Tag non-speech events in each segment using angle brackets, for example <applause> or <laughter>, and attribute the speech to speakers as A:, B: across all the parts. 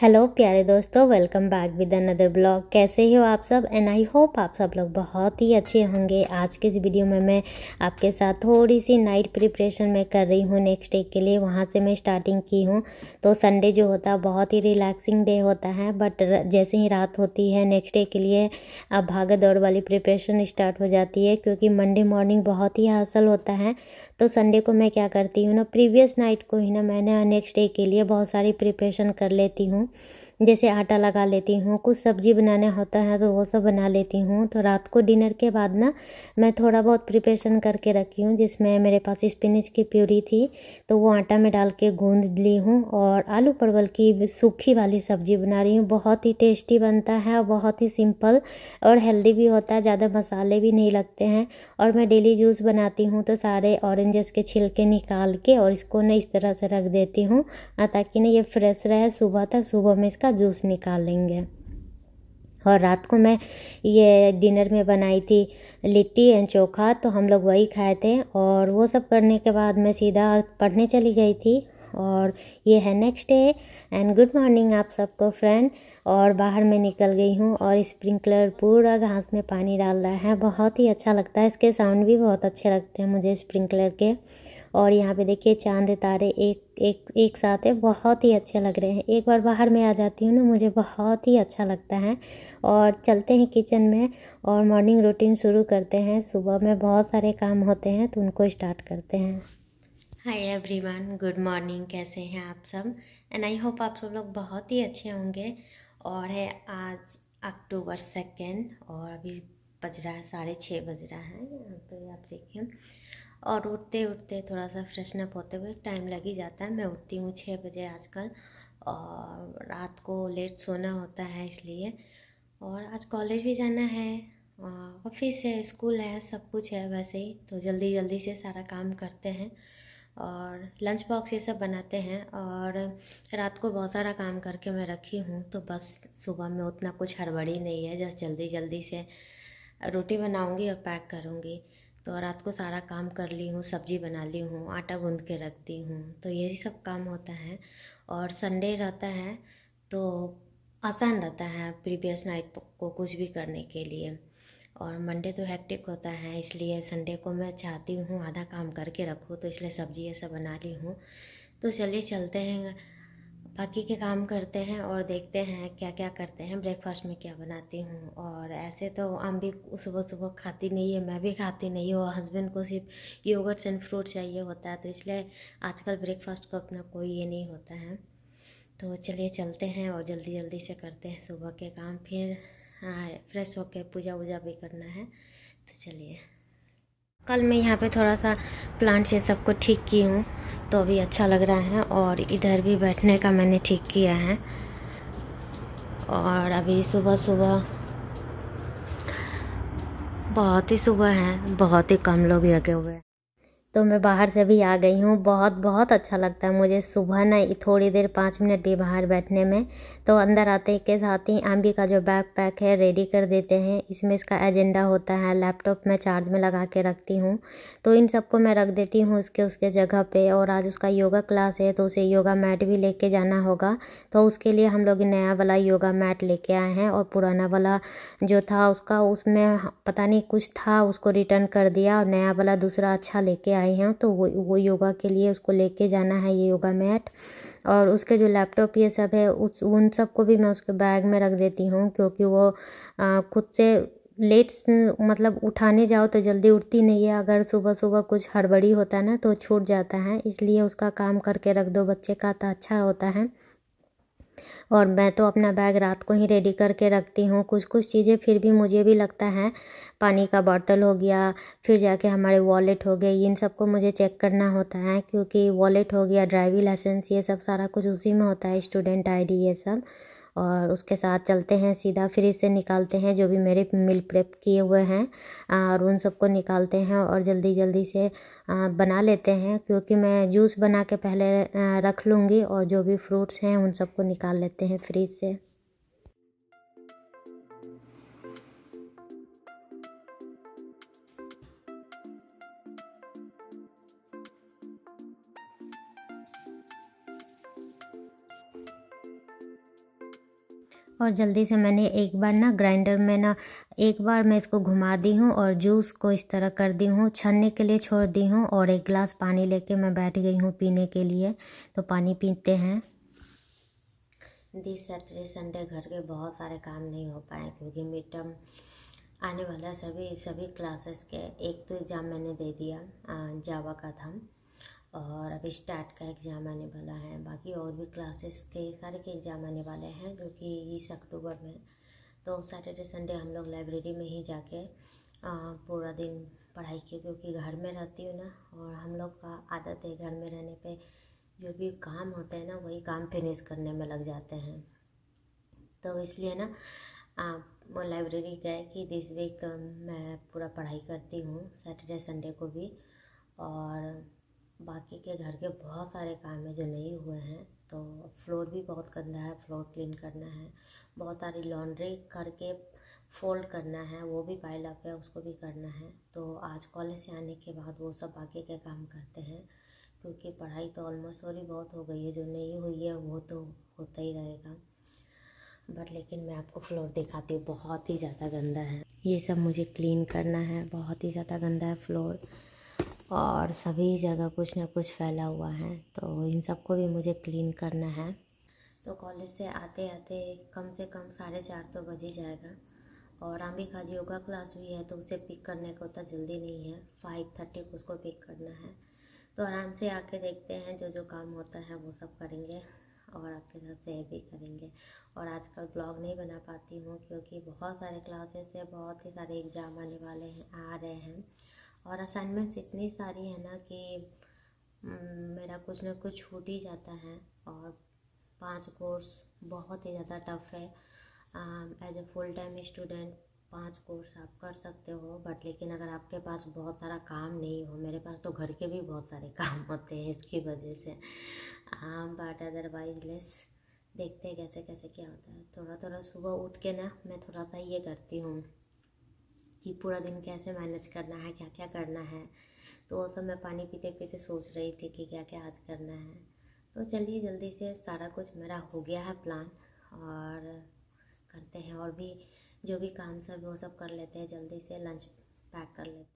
A: Hello प्यारे दोस्तों welcome back with another vlog कैसे हो आप सब एंड आई होप आप सब लोग बहुत ही अच्छे होंगे आज के इस वीडियो में मैं आपके साथ थोड़ी सी नाइट प्रिपरेशन मैं कर रही हूँ नेक्स्ट डे के लिए वहाँ से मैं स्टार्टिंग की हूँ तो संडे जो होता है बहुत ही रिलैक्सिंग डे होता है बट जैसे ही रात होती है नेक्स्ट डे के लिए अब भागा दौड़ वाली प्रिपरेशन स्टार्ट हो जाती है क्योंकि मंडे मॉर्निंग बहुत ही हासिल होता है तो संडे को मैं क्या करती हूँ ना प्रीवियस नाइट को ही ना मैंने नेक्स्ट डे के लिए बहुत सारी प्रिपरेशन कर लेती हूँ जैसे आटा लगा लेती हूँ कुछ सब्जी बनाना होता है तो वो सब बना लेती हूँ तो रात को डिनर के बाद ना मैं थोड़ा बहुत प्रिपरेशन करके रखी हूँ जिसमें मेरे पास स्पिनच की प्यूरी थी तो वो आटा में डाल के गूँध ली हूँ और आलू परवल की सूखी वाली सब्जी बना रही हूँ बहुत ही टेस्टी बनता है और बहुत ही सिंपल और हेल्दी भी होता है ज़्यादा मसाले भी नहीं लगते हैं और मैं डेली जूस बनाती हूँ तो सारे ऑरेंजेस के छिलके निकाल के और इसको ना इस तरह से रख देती हूँ ताकि ना ये फ्रेश रहे सुबह तक सुबह में इसका उसका जूस निकाल लेंगे और रात को मैं ये डिनर में बनाई थी लिट्टी एंड चोखा तो हम लोग वही खाए थे और वो सब करने के बाद मैं सीधा पढ़ने चली गई थी और ये है next day and good morning आप सबको फ्रेंड और बाहर में निकल गई हूँ और स्प्रिंकलर पूरा घास में पानी डाल रहा है बहुत ही अच्छा लगता है इसके साउंड भी बहुत अच्छे लगते हैं मुझे स्प्रिंकलर के और यहाँ पे देखिए चांद तारे एक एक एक साथ है बहुत ही अच्छे लग रहे हैं एक बार बाहर में आ जाती हूँ ना मुझे बहुत ही अच्छा लगता है और चलते हैं किचन में और मॉर्निंग रूटीन शुरू करते हैं सुबह में बहुत सारे काम होते हैं तो उनको स्टार्ट करते हैं हाय एवरीवन गुड मॉर्निंग कैसे हैं आप सब एंड आई होप आप सब लोग बहुत ही अच्छे होंगे और है आज अक्टूबर सेकेंड और अभी बज रहा है साढ़े छः बज रहा है तो आप देखिए और उठते उठते थोड़ा सा फ्रेशन अप होते हुए टाइम लग ही जाता है मैं उठती हूँ छः बजे आजकल और रात को लेट सोना होता है इसलिए और आज कॉलेज भी जाना है ऑफिस है स्कूल है सब कुछ है वैसे ही तो जल्दी जल्दी से सारा काम करते हैं और लंच बॉक्स ये सब बनाते हैं और रात को बहुत सारा काम करके मैं रखी हूँ तो बस सुबह में उतना कुछ हड़बड़ी नहीं है जस्ट जल्दी जल्दी से रोटी बनाऊँगी और पैक करूँगी तो रात को सारा काम कर ली हूँ सब्ज़ी बना ली हूँ आटा गूँध के रखती हूँ तो यही सब काम होता है और संडे रहता है तो आसान रहता है प्रीवियस नाइट को कुछ भी करने के लिए और मंडे तो हैक्टिक होता है इसलिए संडे को मैं चाहती हूँ आधा काम करके रखूँ तो इसलिए सब्ज़ी ऐसा बना ली हूँ तो चलिए चलते हैं बाकी के काम करते हैं और देखते हैं क्या क्या करते हैं ब्रेकफास्ट में क्या बनाती हूँ और ऐसे तो हम भी सुबह सुबह खाती नहीं है मैं भी खाती नहीं हूँ हस्बैंड को सिर्फ योगर्ट्स एंड फ्रूट चाहिए होता है तो इसलिए आजकल ब्रेकफास्ट का अपना कोई ये नहीं होता है तो चलिए चलते हैं और जल्दी जल्दी से करते हैं सुबह के काम फिर हाँ फ्रेश होकर पूजा वूजा भी करना है तो चलिए कल मैं यहाँ पे थोड़ा सा प्लांट्स ये सबको ठीक की हूँ तो अभी अच्छा लग रहा है और इधर भी बैठने का मैंने ठीक किया है और अभी सुबह सुबह बहुत ही सुबह है बहुत ही कम लोग यके हुए हैं तो मैं बाहर से भी आ गई हूँ बहुत बहुत अच्छा लगता है मुझे सुबह ना थोड़ी देर पाँच मिनट भी बाहर बैठने में तो अंदर आते के साथ ही एम का जो बैग पैक है रेडी कर देते हैं इसमें इसका एजेंडा होता है लैपटॉप मैं चार्ज में लगा के रखती हूँ तो इन सबको मैं रख देती हूँ उसके उसके जगह पर और आज उसका योगा क्लास है तो उसे योगा मैट भी लेके जाना होगा तो उसके लिए हम लोग नया वाला योगा मैट ले आए हैं और पुराना वाला जो था उसका उसमें पता नहीं कुछ था उसको रिटर्न कर दिया और नया वाला दूसरा अच्छा लेके आया आए हैं तो वो वो योगा के लिए उसको लेके जाना है ये योगा मैट और उसके जो लैपटॉप ये सब है उस उन सब को भी मैं उसके बैग में रख देती हूँ क्योंकि वो आ, खुद से लेट मतलब उठाने जाओ तो जल्दी उठती नहीं है अगर सुबह सुबह कुछ हड़बड़ी होता है ना तो छूट जाता है इसलिए उसका काम करके रख दो बच्चे का तो अच्छा होता है और मैं तो अपना बैग रात को ही रेडी करके रखती हूँ कुछ कुछ चीज़ें फिर भी मुझे भी लगता है पानी का बॉटल हो गया फिर जाके हमारे वॉलेट हो गए इन सबको मुझे चेक करना होता है क्योंकि वॉलेट हो गया ड्राइविंग लाइसेंस ये सब सारा कुछ उसी में होता है स्टूडेंट आईडी ये सब और उसके साथ चलते हैं सीधा फ्रिज से निकालते हैं जो भी मेरे मिल प्रेप किए हुए हैं और उन सबको निकालते हैं और जल्दी जल्दी से बना लेते हैं क्योंकि मैं जूस बना के पहले रख लूँगी और जो भी फ्रूट्स हैं उन सबको निकाल लेते हैं फ्रिज से और जल्दी से मैंने एक बार ना ग्राइंडर में ना एक बार मैं इसको घुमा दी हूँ और जूस को इस तरह कर दी हूँ छनने के लिए छोड़ दी हूँ और एक गिलास पानी लेके मैं बैठ गई हूँ पीने के लिए तो पानी पीते हैं दी सैटरडे संडे घर के बहुत सारे काम नहीं हो पाए क्योंकि मिड टर्म आने वाला सभी सभी क्लासेस के एक तो एग्ज़ाम मैंने दे दिया जावा का था और अभी स्टार्ट का एग्ज़ाम आने वाला है बाकी और भी क्लासेस के सारे के एग्ज़ाम आने वाले हैं जो कि इस अक्टूबर में तो सैटरडे संडे हम लोग लाइब्रेरी में ही जाके पूरा दिन पढ़ाई किए क्योंकि घर में रहती हूँ ना और हम लोग का आदत है घर में रहने पे जो भी काम होता है ना वही काम फिनिश करने में लग जाते हैं तो इसलिए ना वो लाइब्रेरी गए कि दिस वीक मैं पूरा पढ़ाई करती हूँ सैटरडे संडे को भी और बाकी के घर के बहुत सारे काम हैं जो नहीं हुए हैं तो फ्लोर भी बहुत गंदा है फ्लोर क्लीन करना है बहुत सारी लॉन्ड्री करके फोल्ड करना है वो भी पाइल अप है उसको भी करना है तो आज कॉलेज से आने के बाद वो सब बाकी के काम करते हैं क्योंकि पढ़ाई तो ऑलमोस्ट थोड़ी बहुत हो गई है जो नहीं हुई है वो तो होता ही रहेगा बट लेकिन मैं आपको फ्लोर दिखाती हूँ बहुत ही ज़्यादा गंदा है ये सब मुझे क्लीन करना है बहुत ही ज़्यादा गंदा है फ्लोर और सभी जगह कुछ ना कुछ फैला हुआ है तो इन सबको भी मुझे क्लीन करना है तो कॉलेज से आते आते कम से कम साढ़े चार तो बज ही जाएगा और भी का योगा क्लास भी है तो उसे पिक करने का उतना जल्दी नहीं है फाइव थर्टी को उसको पिक करना है तो आराम से आके देखते हैं जो जो काम होता है वो सब करेंगे और आपके साथ शेयर भी करेंगे और आजकल ब्लॉग नहीं बना पाती हूँ क्योंकि बहुत सारे क्लासेस है बहुत ही सारे एग्ज़ाम आने वाले हैं आ रहे हैं और असाइनमेंट्स इतनी सारी है ना कि हम्म, मेरा कुछ ना कुछ छूट ही जाता है और पांच कोर्स बहुत ही ज़्यादा टफ है as a full time student पांच कोर्स आप कर सकते हो बट लेकिन अगर आपके पास बहुत सारा काम नहीं हो मेरे पास तो घर के भी बहुत सारे काम होते हैं इसकी वजह से बट अदरवाइज लेस देखते हैं कैसे कैसे क्या होता है थोड़ा थोड़ा सुबह उठ के ना मैं थोड़ा सा ये करती हूँ कि पूरा दिन कैसे मैनेज करना है क्या क्या करना है तो वो सब मैं पानी पीते पीते सोच रही थी कि क्या क्या आज करना है तो चलिए जल्दी से सारा कुछ मेरा हो गया है प्लान और करते हैं और भी जो भी काम सब वो सब कर लेते हैं जल्दी से लंच पैक कर लेते हैं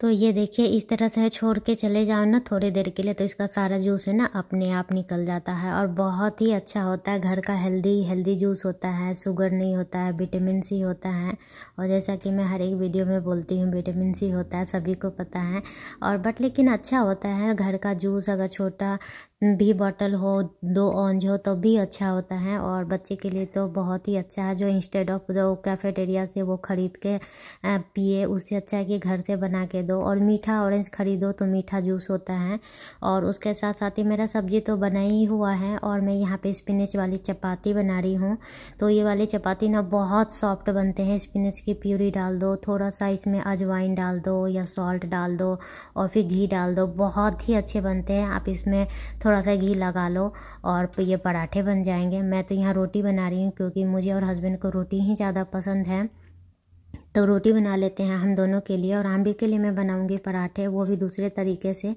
A: तो ये देखिए इस तरह से छोड़ के चले जाओ ना थोड़ी देर के लिए तो इसका सारा जूस है ना अपने आप निकल जाता है और बहुत ही अच्छा होता है घर का हेल्दी हेल्दी जूस होता है शुगर नहीं होता है विटामिन सी होता है और जैसा कि मैं हर एक वीडियो में बोलती हूँ विटामिन सी होता है सभी को पता है और बट लेकिन अच्छा होता है घर का जूस अगर छोटा भी बॉटल हो दो ऑंज हो तो भी अच्छा होता है और बच्चे के लिए तो बहुत ही अच्छा है जो इंस्टेड ऑफ जो कैफेटेरिया से वो ख़रीद के पिए उससे अच्छा है कि घर से बना के दो और मीठा ऑरेंज ख़रीदो तो मीठा जूस होता है और उसके साथ साथ ही मेरा सब्ज़ी तो बना ही हुआ है और मैं यहाँ पे स्पिनच वाली चपाती बना रही हूँ तो ये वाली चपाती ना बहुत सॉफ्ट बनते हैं स्पिनच की प्यूरी डाल दो थोड़ा सा इसमें अजवाइन डाल दो या सॉल्ट डाल दो और फिर घी डाल दो बहुत ही अच्छे बनते हैं आप इसमें थोड़ा सा घी लगा लो और ये पराठे बन जाएंगे मैं तो यहाँ रोटी बना रही हूँ क्योंकि मुझे और हस्बैंड को रोटी ही ज़्यादा पसंद है तो रोटी बना लेते हैं हम दोनों के लिए और भी के लिए मैं बनाऊंगी पराठे वो भी दूसरे तरीके से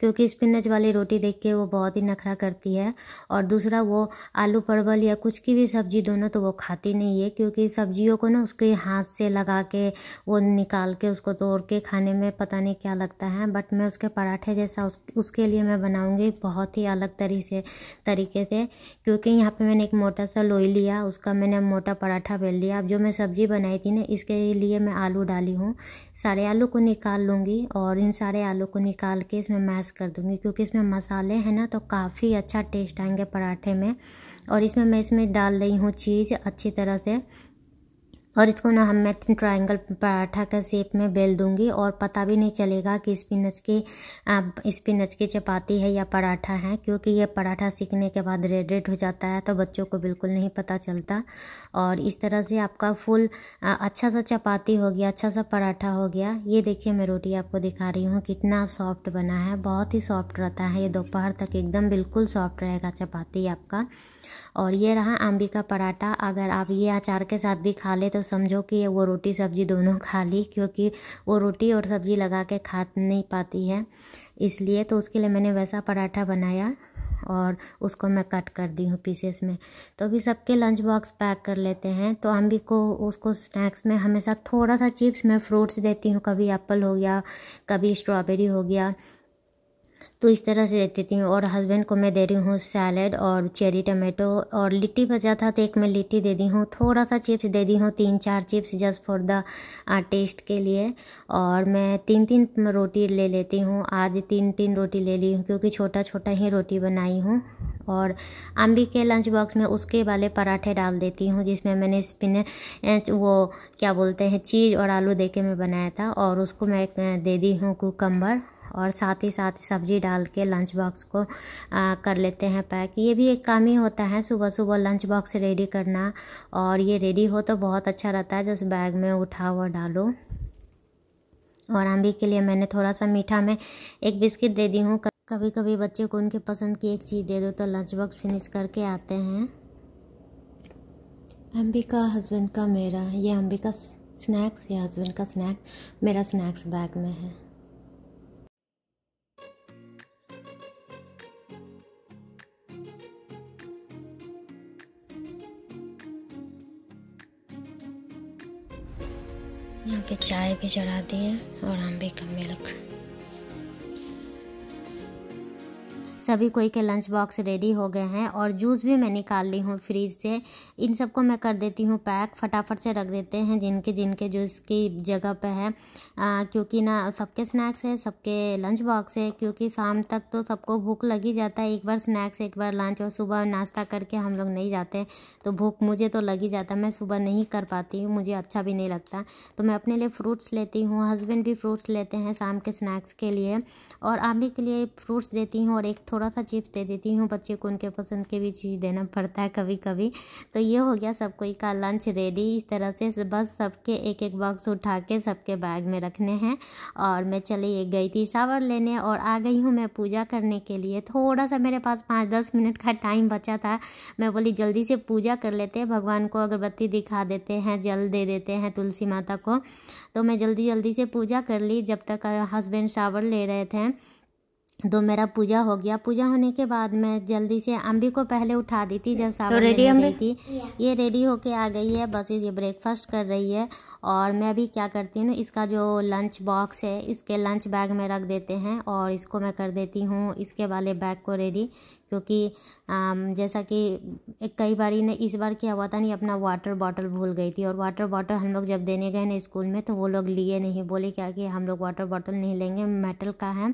A: क्योंकि स्पिनच वाली रोटी देख के वो बहुत ही नखरा करती है और दूसरा वो आलू परवल या कुछ की भी सब्ज़ी दोनों तो वो खाती नहीं है क्योंकि सब्जियों को ना उसके हाथ से लगा के वो निकाल के उसको तोड़ के खाने में पता नहीं क्या लगता है बट मैं उसके पराठे जैसा उस, उसके लिए मैं बनाऊँगी बहुत ही अलग तरी से तरीके से क्योंकि यहाँ पर मैंने एक मोटा सा लोई लिया उसका मैंने मोटा पराठा बेल लिया अब जो मैं सब्ज़ी बनाई थी ना इसके लिए मैं आलू डाली हूँ सारे आलू को निकाल लूँगी और इन सारे आलू को निकाल के इसमें मैश कर दूँगी क्योंकि इसमें मसाले हैं ना तो काफ़ी अच्छा टेस्ट आएंगे पराठे में और इसमें मैं इसमें डाल रही हूँ चीज़ अच्छी तरह से और इसको ना हम मैं ट्राइंगल पराठा का शेप में बेल दूंगी और पता भी नहीं चलेगा कि स्पिनच के स्पिनच के चपाती है या पराठा है क्योंकि ये पराठा सीखने के बाद रेड रेड हो जाता है तो बच्चों को बिल्कुल नहीं पता चलता और इस तरह से आपका फुल अच्छा सा चपाती हो गया अच्छा सा पराठा हो गया ये देखिए मैं रोटी आपको दिखा रही हूँ कितना सॉफ्ट बना है बहुत ही सॉफ्ट रहता है ये दोपहर तक एकदम बिल्कुल सॉफ्ट रहेगा चपाती आपका और ये रहा आम्बी का पराठा अगर आप ये अचार के साथ भी खा ले तो समझो कि वो रोटी सब्जी दोनों खा ली क्योंकि वो रोटी और सब्जी लगा के खा नहीं पाती है इसलिए तो उसके लिए मैंने वैसा पराठा बनाया और उसको मैं कट कर दी हूँ पीसेस में तो अभी सबके लंच बॉक्स पैक कर लेते हैं तो अम्बी को उसको स्नैक्स में हमेशा थोड़ा सा चिप्स मैं फ्रूट्स देती हूँ कभी एप्पल हो गया कभी स्ट्रॉबेरी हो गया तो इस तरह से देती थी और हस्बैंड को मैं दे रही हूँ सैलड और चेरी टमाटो और लिट्टी बचा था तो एक मैं लिट्टी दे दी हूँ थोड़ा सा चिप्स दे दी हूँ तीन चार chips just for the taste के लिए और मैं तीन तीन रोटी ले लेती हूँ आज तीन तीन रोटी ले ली हूँ क्योंकि छोटा छोटा ही रोटी बनाई हूँ और अम्बी के लंच बॉक्स में उसके वाले पराठे डाल देती हूँ जिसमें मैंने स्पिन वो क्या बोलते हैं चीज़ और आलू दे के मैं बनाया था और उसको मैं दे दी हूँ कुकम्बर और साथ ही साथ सब्ज़ी डाल के लंच बॉक्स को आ, कर लेते हैं पैक ये भी एक काम ही होता है सुबह सुबह लंच बॉक्स रेडी करना और ये रेडी हो तो बहुत अच्छा रहता है जैसे बैग में उठाओ और डालो और आम्बी के लिए मैंने थोड़ा सा मीठा में एक बिस्किट दे दी हूँ कभी कभी बच्चे को उनके पसंद की एक चीज़ दे दो तो लंच बॉक्स फिनिश करके आते हैं अंबिका हस्बैंड का मेरा ये अंबिका स्नैक्स या हस्बैंड का स्नैक्स मेरा स्नैक्स बैग में है यहाँ पे चाय भी चढ़ा दी है और हम भी कम मिल्क सभी कोई के लंच बॉक्स रेडी हो गए हैं और जूस भी मैं निकाल ली हूँ फ्रीज से इन सबको मैं कर देती हूँ पैक फटाफट से रख देते हैं जिनके जिनके जूस की जगह पे है आ, क्योंकि ना सबके स्नैक्स है सबके लंच बॉक्स है क्योंकि शाम तक तो सबको भूख लगी जाता है एक बार स्नैक्स एक बार लंच और सुबह नाश्ता करके हम लोग नहीं जाते तो भूख मुझे तो लगी जाता मैं सुबह नहीं कर पाती हूँ मुझे अच्छा भी नहीं लगता तो मैं अपने लिए फ्रूट्स लेती हूँ हस्बैंड भी फ्रूट्स लेते हैं शाम के स्नैक्स के लिए और आमी के लिए फ्रूट्स देती हूँ और एक थोड़ा सा चिप्स दे देती हूँ बच्चे को उनके पसंद के भी चीज़ देना पड़ता है कभी कभी तो ये हो गया सब कोई का लंच रेडी इस तरह से बस सबके एक एक बॉक्स उठा के सबके बैग में रखने हैं और मैं चली गई थी शावर लेने और आ गई हूँ मैं पूजा करने के लिए थोड़ा सा मेरे पास पाँच दस मिनट का टाइम बचा था मैं बोली जल्दी से पूजा कर लेते हैं भगवान को अगरबत्ती दिखा देते हैं जल दे देते हैं तुलसी माता को तो मैं जल्दी जल्दी से पूजा कर ली जब तक हस्बैंड शावर ले रहे थे तो मेरा पूजा हो गया पूजा होने के बाद मैं जल्दी से अम्बी को पहले उठा दी थी जब सावन तो रेडी गई थी ये रेडी होके आ गई है बस ये ब्रेकफास्ट कर रही है और मैं भी क्या करती हूँ इसका जो लंच बॉक्स है इसके लंच बैग में रख देते हैं और इसको मैं कर देती हूँ इसके वाले बैग को रेडी क्योंकि जैसा कि कई बार ने इस बार क्या हुआ था नहीं अपना वाटर बॉटल भूल गई थी और वाटर बॉटल हम लोग जब देने गए ना स्कूल में तो वो लोग लिए नहीं बोले क्या कि हम लोग वाटर बॉटल नहीं लेंगे मेटल का है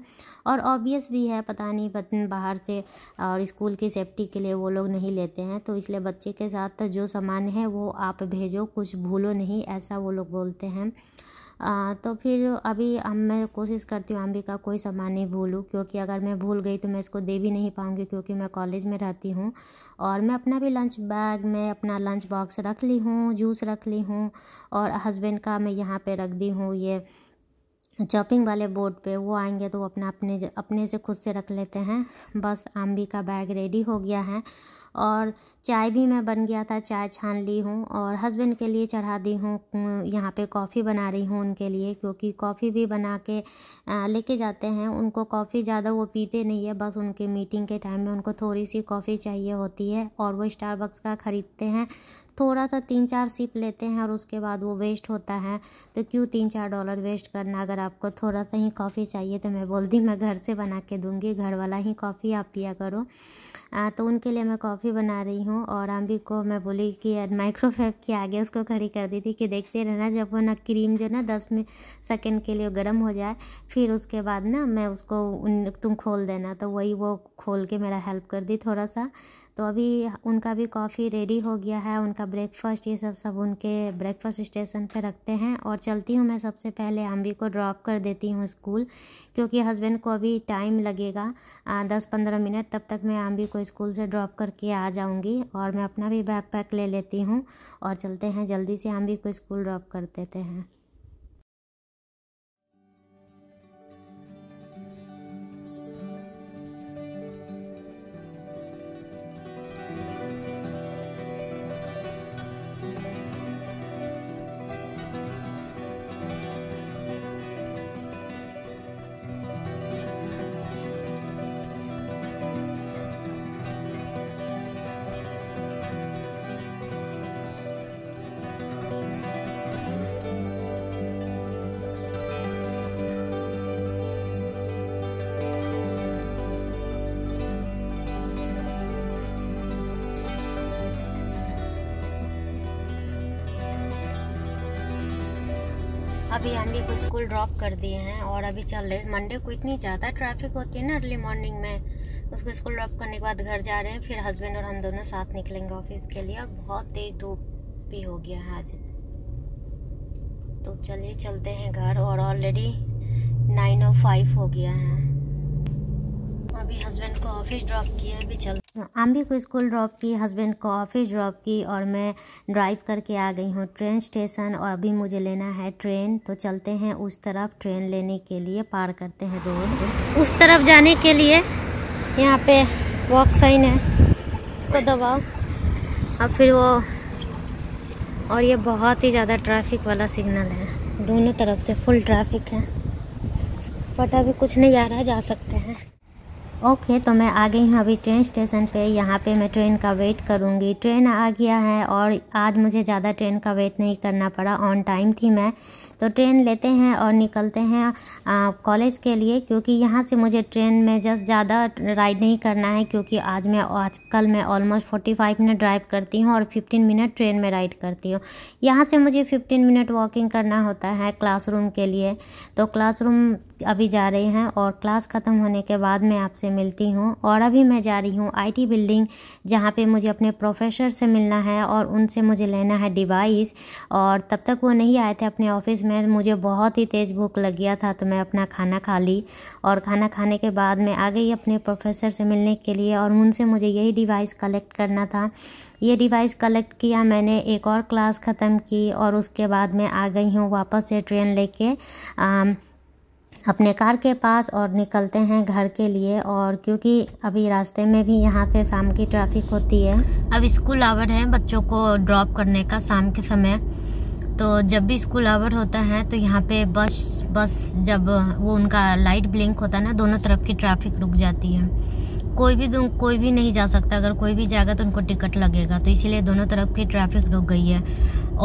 A: और ऑब्वियस भी है पता नहीं पता बाहर से और स्कूल की सेफ्टी के लिए वो लोग नहीं लेते हैं तो इसलिए बच्चे के साथ जो सामान है वो आप भेजो कुछ भूलो नहीं ऐसा वो लोग बोलते हैं आ, तो फिर अभी अब मैं कोशिश करती हूँ अम्बिका कोई सामान नहीं भूलूँ क्योंकि अगर मैं भूल गई तो मैं इसको दे भी नहीं पाऊँगी क्योंकि मैं कॉलेज में रहती हूँ और मैं अपना भी लंच बैग में अपना लंच बॉक्स रख ली हूँ जूस रख ली हूँ और हस्बैंड का मैं यहाँ पे रख दी हूँ ये चॉपिंग वाले बोर्ड पे वो आएंगे तो वो अपना अपने अपने से खुद से रख लेते हैं बस आम्बी का बैग रेडी हो गया है और चाय भी मैं बन गया था चाय छान ली हूँ और हस्बैंड के लिए चढ़ा दी हूँ यहाँ पे कॉफ़ी बना रही हूँ उनके लिए क्योंकि कॉफ़ी भी बना के लेके जाते हैं उनको कॉफ़ी ज़्यादा वो पीते नहीं है बस उनके मीटिंग के टाइम में उनको थोड़ी सी कॉफ़ी चाहिए होती है और वो स्टारबक्स का ख़रीदते हैं थोड़ा सा तीन चार सिप लेते हैं और उसके बाद वो वेस्ट होता है तो क्यों तीन चार डॉलर वेस्ट करना अगर आपको थोड़ा सा ही कॉफ़ी चाहिए तो मैं बोलती मैं घर से बना के दूँगी घर वाला ही कॉफ़ी आप पिया करो आ, तो उनके लिए मैं कॉफ़ी बना रही हूँ और भी को मैं बोली कि माइक्रोवेव के आगे उसको खड़ी कर दी थी कि देखते रहना जब वो ना क्रीम जो ना दस सेकेंड के लिए गर्म हो जाए फिर उसके बाद ना मैं उसको तुम खोल देना तो वही वो खोल के मेरा हेल्प कर दी थोड़ा सा तो अभी उनका भी कॉफ़ी रेडी हो गया है उनका ब्रेकफास्ट ये सब सब उनके ब्रेकफास्ट स्टेशन पे रखते हैं और चलती हूँ मैं सबसे पहले अम्बी को ड्रॉप कर देती हूँ स्कूल क्योंकि हस्बैंड को अभी टाइम लगेगा आ, दस पंद्रह मिनट तब तक मैं अम्बी को स्कूल से ड्रॉप करके आ जाऊँगी और मैं अपना भी बैग पैक ले लेती हूँ और चलते हैं जल्दी से अम्बी को स्कूल ड्रॉप कर देते हैं अभी हम भी को स्कूल ड्रॉप कर दिए हैं और अभी चल रहे मंडे को इतनी ज़्यादा ट्रैफिक होती है ना अर्ली मॉर्निंग में उसको स्कूल ड्रॉप करने के बाद घर जा रहे हैं फिर हस्बैंड और हम दोनों साथ निकलेंगे ऑफिस के लिए और बहुत तेज़ धूप भी हो गया है आज तो चलिए चलते हैं घर और ऑलरेडी नाइन और फाइव हो गया है अभी हस्बैंड को ऑफिस ड्रॉप किया अभी चल आम्बी को स्कूल ड्रॉप की हस्बैंड को ऑफिस ड्रॉप की और मैं ड्राइव करके आ गई हूँ ट्रेन स्टेशन और अभी मुझे लेना है ट्रेन तो चलते हैं उस तरफ ट्रेन लेने के लिए पार करते हैं रोड उस तरफ जाने के लिए यहाँ पे वॉक साइन है इसको दबाओ और फिर वो और ये बहुत ही ज़्यादा ट्रैफिक वाला सिग्नल है दोनों तरफ से फुल ट्रैफिक है बट अभी कुछ नहीं आ रहा जा सकते हैं ओके तो मैं आ गई हूँ अभी ट्रेन स्टेशन पे यहाँ पे मैं ट्रेन का वेट करूँगी ट्रेन आ गया है और आज मुझे ज़्यादा ट्रेन का वेट नहीं करना पड़ा ऑन टाइम थी मैं तो ट्रेन लेते हैं और निकलते हैं कॉलेज के लिए क्योंकि यहाँ से मुझे ट्रेन में जस्ट ज़्यादा राइड नहीं करना है क्योंकि आज मैं आज कल मैं almost forty five minute drive करती हूँ और फिफ्टीन मिनट ट्रेन में राइड करती हूँ यहाँ से मुझे फिफ्टीन मिनट वॉकिंग करना होता है क्लासरूम के लिए तो क्लासरूम अभी जा रहे हैं और क्लास ख़त्म होने के बाद मैं आपसे मिलती हूँ और अभी मैं जा रही हूँ आईटी बिल्डिंग जहाँ पे मुझे अपने प्रोफेसर से मिलना है और उनसे मुझे लेना है डिवाइस और तब तक वो नहीं आए थे अपने ऑफिस में में मुझे बहुत ही तेज़ भूख लग गया था तो मैं अपना खाना खा ली और खाना खाने के बाद मैं आ गई अपने प्रोफेसर से मिलने के लिए और उनसे मुझे यही डिवाइस कलेक्ट करना था ये डिवाइस कलेक्ट किया मैंने एक और क्लास ख़त्म की और उसके बाद मैं आ गई हूँ वापस से ट्रेन लेके अपने कार के पास और निकलते हैं घर के लिए और क्योंकि अभी रास्ते में भी यहाँ से शाम की ट्रैफिक होती है अब स्कूल आवर है बच्चों को ड्रॉप करने का शाम के समय तो जब भी स्कूल आवर होता है तो यहाँ पे बस बस जब वो उनका लाइट ब्लिंक होता है ना दोनों तरफ की ट्रैफिक रुक जाती है कोई भी कोई भी नहीं जा सकता अगर कोई भी जाएगा तो उनको टिकट लगेगा तो इसीलिए दोनों तरफ की ट्रैफिक रुक गई है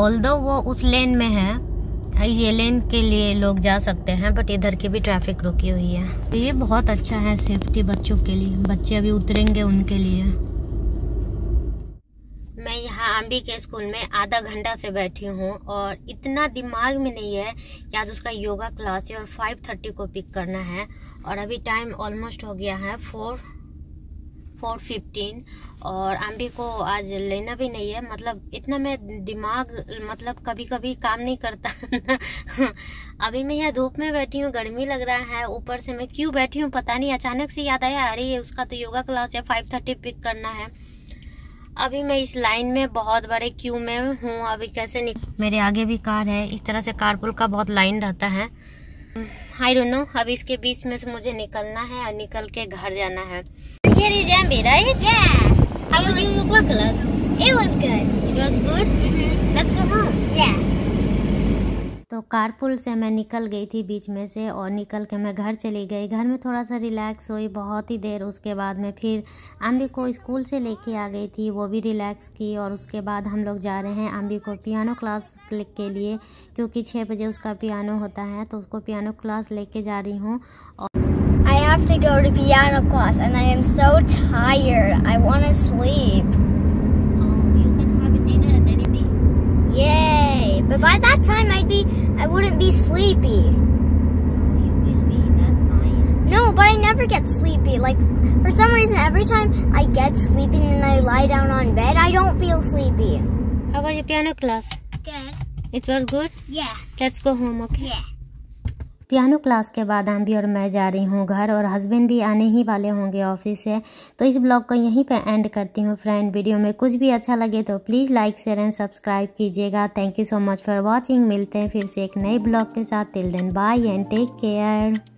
A: ऑल वो उस लेन में है ये लेन के लिए लोग जा सकते हैं बट इधर की भी ट्रैफिक रुकी हुई है तो ये बहुत अच्छा है सेफ्टी बच्चों के लिए बच्चे अभी उतरेंगे उनके लिए मैं यहाँ अम्बी के स्कूल में आधा घंटा से बैठी हूँ और इतना दिमाग में नहीं है कि आज उसका योगा क्लास है और फाइव थर्टी को पिक करना है और अभी टाइम ऑलमोस्ट हो गया है फोर फोर फिफ्टीन और अम्बी को आज लेना भी नहीं है मतलब इतना मैं दिमाग मतलब कभी कभी काम नहीं करता <laughs> अभी मैं यहाँ धूप में बैठी हूँ गर्मी लग रहा है ऊपर से मैं क्यों बैठी हूँ पता नहीं अचानक से याद आया अरे उसका तो योगा क्लास है फाइव थर्टी पिक करना है अभी मैं इस लाइन में बहुत बड़े क्यू में हूँ अभी कैसे निक मेरे आगे भी कार है इस तरह से कारपुल का बहुत लाइन रहता है आई डोंट नो अब इसके बीच में से मुझे निकलना है और निकल के घर जाना है It was good. It was good? Mm -hmm. Let's go home. Yeah. तो कारपुल से मैं निकल गई थी बीच में से और निकल के मैं घर चली गई घर में थोड़ा सा रिलैक्स हुई बहुत ही देर उसके बाद में फिर अम्बी को स्कूल से लेके आ गई थी वो भी रिलैक्स की और उसके बाद हम लोग जा रहे हैं अम्बी को पियानो क्लास के लिए क्योंकि छः बजे उसका पियानो होता है तो उसको पियानो क्लास लेके जा रही हूँ और I have to go to piano class and I am so tired. I want to sleep. But by that time, I'd be, I wouldn't be sleepy. Oh, no, but I never get sleepy. Like, for some reason, every time I get sleepy and I lie down on bed, I don't feel sleepy. How was your piano class? Good. It was good? Yeah. Let's go home, okay? Yeah. Piano class के बाद हम भी और मैं जा रही हूँ घर और हस्बैंड भी आने ही वाले होंगे ऑफिस से तो इस ब्लॉग को यहीं पे एंड करती हूँ फ्रेंड वीडियो में कुछ भी अच्छा लगे तो please like share and subscribe कीजिएगा thank you so much for watching मिलते हैं फिर से एक नए ब्लॉग के साथ till then bye and take care